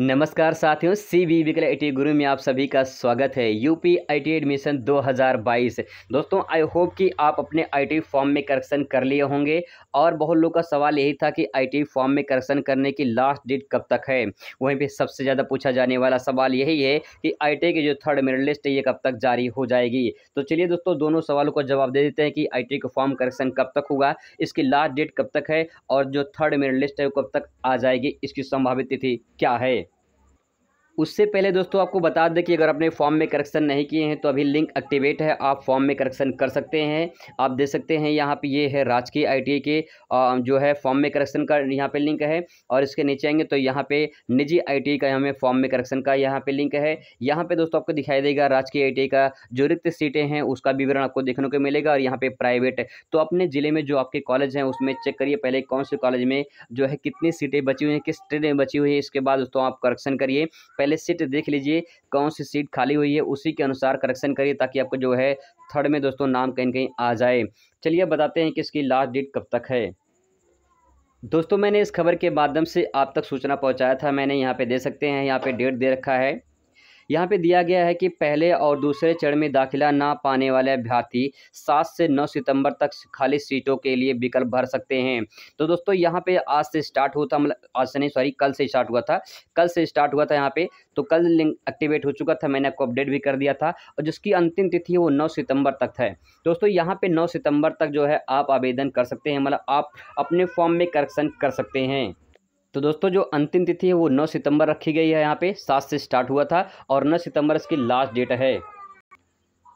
नमस्कार साथियों सी वी विकल आई गुरु में आप सभी का स्वागत है यूपी आईटी एडमिशन 2022 दोस्तों आई होप कि आप अपने आईटी फॉर्म में करेक्शन कर लिए होंगे और बहुत लोग का सवाल यही था कि आईटी फॉर्म में करेक्शन करने की लास्ट डेट कब तक है वहीं पे सबसे ज़्यादा पूछा जाने वाला सवाल यही है कि आई की जो थर्ड मेरिट लिस्ट है ये कब तक जारी हो जाएगी तो चलिए दोस्तों दोनों सवालों का जवाब दे देते हैं कि आई का फॉर्म करेक्शन कब तक होगा इसकी लास्ट डेट कब तक है और जो थर्ड मेरिट लिस्ट है वो कब तक आ जाएगी इसकी संभावित तिथि क्या है उससे पहले दोस्तों आपको बता दें कि अगर आपने फॉर्म में करेक्शन नहीं किए हैं तो अभी लिंक एक्टिवेट है आप फॉर्म में करेक्शन कर सकते हैं आप देख सकते हैं यहाँ पे ये है राजकीय आई के जो है फॉर्म में करेक्शन का यहाँ पे लिंक है और इसके नीचे आएंगे तो यहाँ पे निजी आई का हमें फॉर्म में करेक्शन का यहाँ पर लिंक है यहाँ पर दोस्तों आपको दिखाई देगा राजकीय आई का जो रिक्त सीटें हैं उसका विवरण आपको देखने को मिलेगा और यहाँ पर प्राइवेट तो अपने ज़िले में जो आपके कॉलेज हैं उसमें चेक करिए पहले कौन से कॉलेज में जो है कितनी सीटें बची हुई हैं किस ट्रेन में बची हुई है इसके बाद दोस्तों आप करेक्शन करिए पहले सीट देख लीजिए कौन सी सीट खाली हुई है उसी के अनुसार करेक्शन करिए ताकि आपको जो है थर्ड में दोस्तों नाम कहीं कहीं आ जाए चलिए बताते हैं कि इसकी लास्ट डेट कब तक है दोस्तों मैंने इस खबर के माध्यम से आप तक सूचना पहुंचाया था मैंने यहाँ पे दे सकते हैं यहाँ पे डेट दे रखा है यहाँ पे दिया गया है कि पहले और दूसरे चरण में दाखिला ना पाने वाले अभ्यर्थी सात से नौ सितंबर तक खाली सीटों के लिए विकल्प भर सकते हैं तो दोस्तों यहाँ पे आज से स्टार्ट हुआ था मतलब आज से नहीं सॉरी कल से स्टार्ट हुआ था कल से स्टार्ट हुआ था यहाँ पे तो कल लिंक एक्टिवेट हो चुका था मैंने आपको अपडेट भी कर दिया था और जिसकी अंतिम तिथि वो नौ सितम्बर तक है दोस्तों यहाँ पे नौ सितम्बर तक जो है आप आवेदन कर सकते हैं मतलब आप अपने फॉर्म में करेक्शन कर सकते हैं तो दोस्तों जो अंतिम तिथि है वो नौ सितंबर रखी गई है यहाँ पे सात से स्टार्ट हुआ था और नौ सितंबर इसकी लास्ट डेट है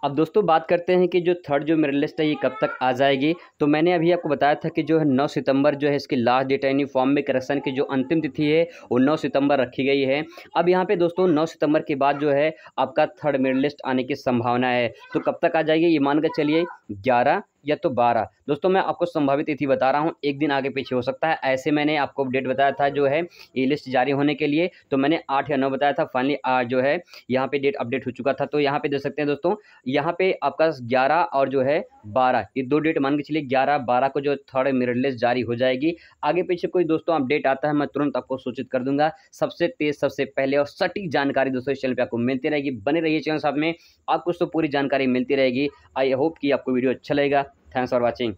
अब दोस्तों बात करते हैं कि जो थर्ड जो मेरिट लिस्ट है ये कब तक आ जाएगी तो मैंने अभी आपको बताया था कि जो है नौ सितंबर जो है इसकी लास्ट डेट है यानी फॉर्म में करेक्शन की जो अंतिम तिथि है वो नौ सितंबर रखी गई है अब यहाँ पे दोस्तों नौ सितंबर के बाद जो है आपका थर्ड मेरिट लिस्ट आने की संभावना है तो कब तक आ जाएगी ये मान कर चलिए ग्यारह या तो बारह दोस्तों मैं आपको संभावित तिथि बता रहा हूँ एक दिन आगे पीछे हो सकता है ऐसे मैंने आपको अपडेट बताया था जो है ये लिस्ट जारी होने के लिए तो मैंने आठ या नौ बताया था फाइनली आज जो है यहाँ पे डेट अपडेट हो चुका था तो यहाँ पे देख सकते हैं दोस्तों यहाँ पे आपका ग्यारह और जो है बारह ये दो डेट मान के चलिए ग्यारह बारह को जो थर्ड मेरिट लिस्ट जारी हो जाएगी आगे पीछे कोई दोस्तों अपडेट आता है मैं तुरंत आपको सूचित कर दूंगा सबसे तेज सबसे पहले और सटीक जानकारी दोस्तों इस चैनल पर आपको मिलती रहेगी बने रहिए चैनल साहब में आपको उसको पूरी जानकारी मिलती रहेगी आई होप कि आपको वीडियो अच्छा लगेगा थैंक्स फॉर वॉचिंग